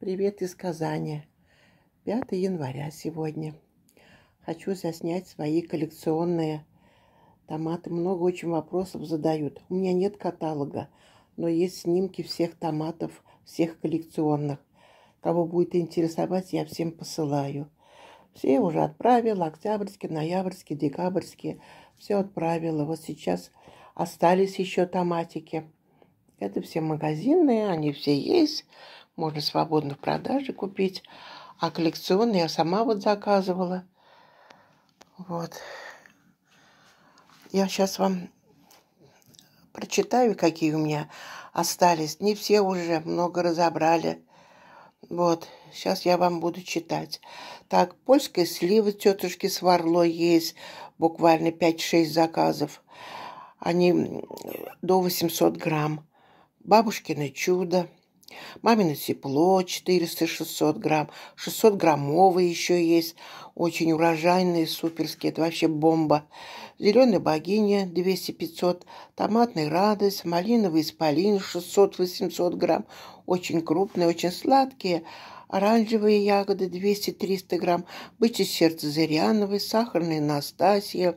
Привет из Казани. 5 января сегодня. Хочу заснять свои коллекционные томаты. Много очень вопросов задают. У меня нет каталога, но есть снимки всех томатов, всех коллекционных. Кого будет интересовать, я всем посылаю. Все уже отправила, октябрьские, ноябрьские, декабрьские. Все отправила. Вот сейчас остались еще томатики. Это все магазинные, они все есть можно свободно в продаже купить. А коллекционные я сама вот заказывала. Вот. Я сейчас вам прочитаю, какие у меня остались. Не все уже, много разобрали. Вот, сейчас я вам буду читать. Так, польская слива тетушки Сварло есть, буквально 5-6 заказов. Они до 800 грамм. Бабушкино чудо, мамино тепло 400-600 грамм, 600 граммовые еще есть, очень урожайные, суперские, это вообще бомба. Зеленая богиня 200-500, томатная радость, малиновый исполин 600-800 грамм, очень крупные, очень сладкие, оранжевые ягоды 200-300 грамм, бычье сердце зыряновой, сахарная Настасья,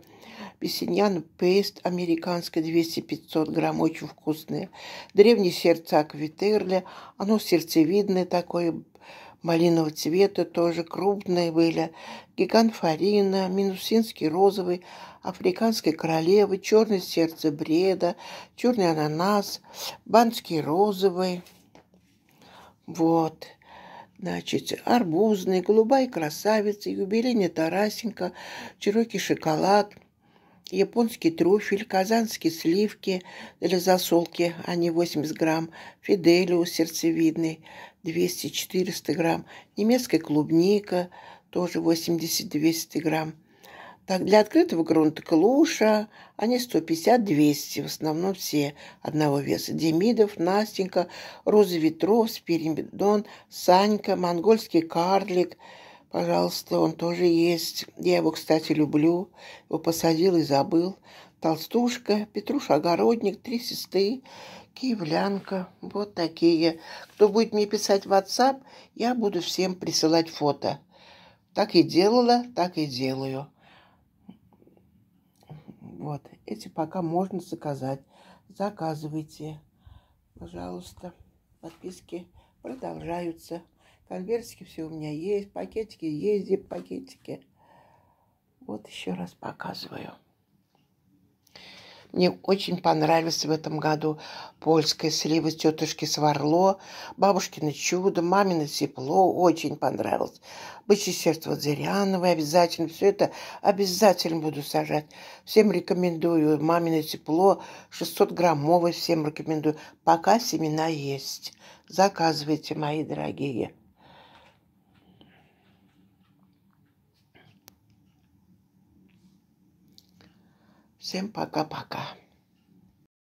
песеньян пейст американский 200-500 грамм, очень вкусное Древний сердцак Витерля, оно сердцевидное такое, малинового цвета тоже крупные были. Гигант фарина, минусинский розовый, африканской королевы, черное сердце бреда, черный ананас, банский розовый. Вот. Значит, арбузный, голубая красавица, юбилейная Тарасенко, черокий шоколад – японский трюфель, казанские сливки для засолки, а они 80 грамм, фиделиус сердцевидный 200-400 грамм, немецкая клубника тоже 80-200 грамм. Так, для открытого грунта клуша они 150-200, в основном все одного веса. Демидов, Настенька, Роза Ветров, Спиридон, Санька, монгольский карлик – Пожалуйста, он тоже есть. Я его, кстати, люблю. Его посадил и забыл. Толстушка, Петруша-огородник, три сестры, киевлянка. Вот такие. Кто будет мне писать в WhatsApp, я буду всем присылать фото. Так и делала, так и делаю. Вот, эти пока можно заказать. Заказывайте, пожалуйста. Подписки продолжаются. Конвертики все у меня есть, пакетики есть, зип-пакетики. Вот еще раз показываю. Мне очень понравились в этом году польская слива тетушки Сварло, бабушкино чудо, мамино тепло, очень понравилось. Бычье сердце Дзыряновой обязательно, все это обязательно буду сажать. Всем рекомендую, мамино тепло, 600 граммовое всем рекомендую. Пока семена есть, заказывайте, мои дорогие. Всем пока-пока.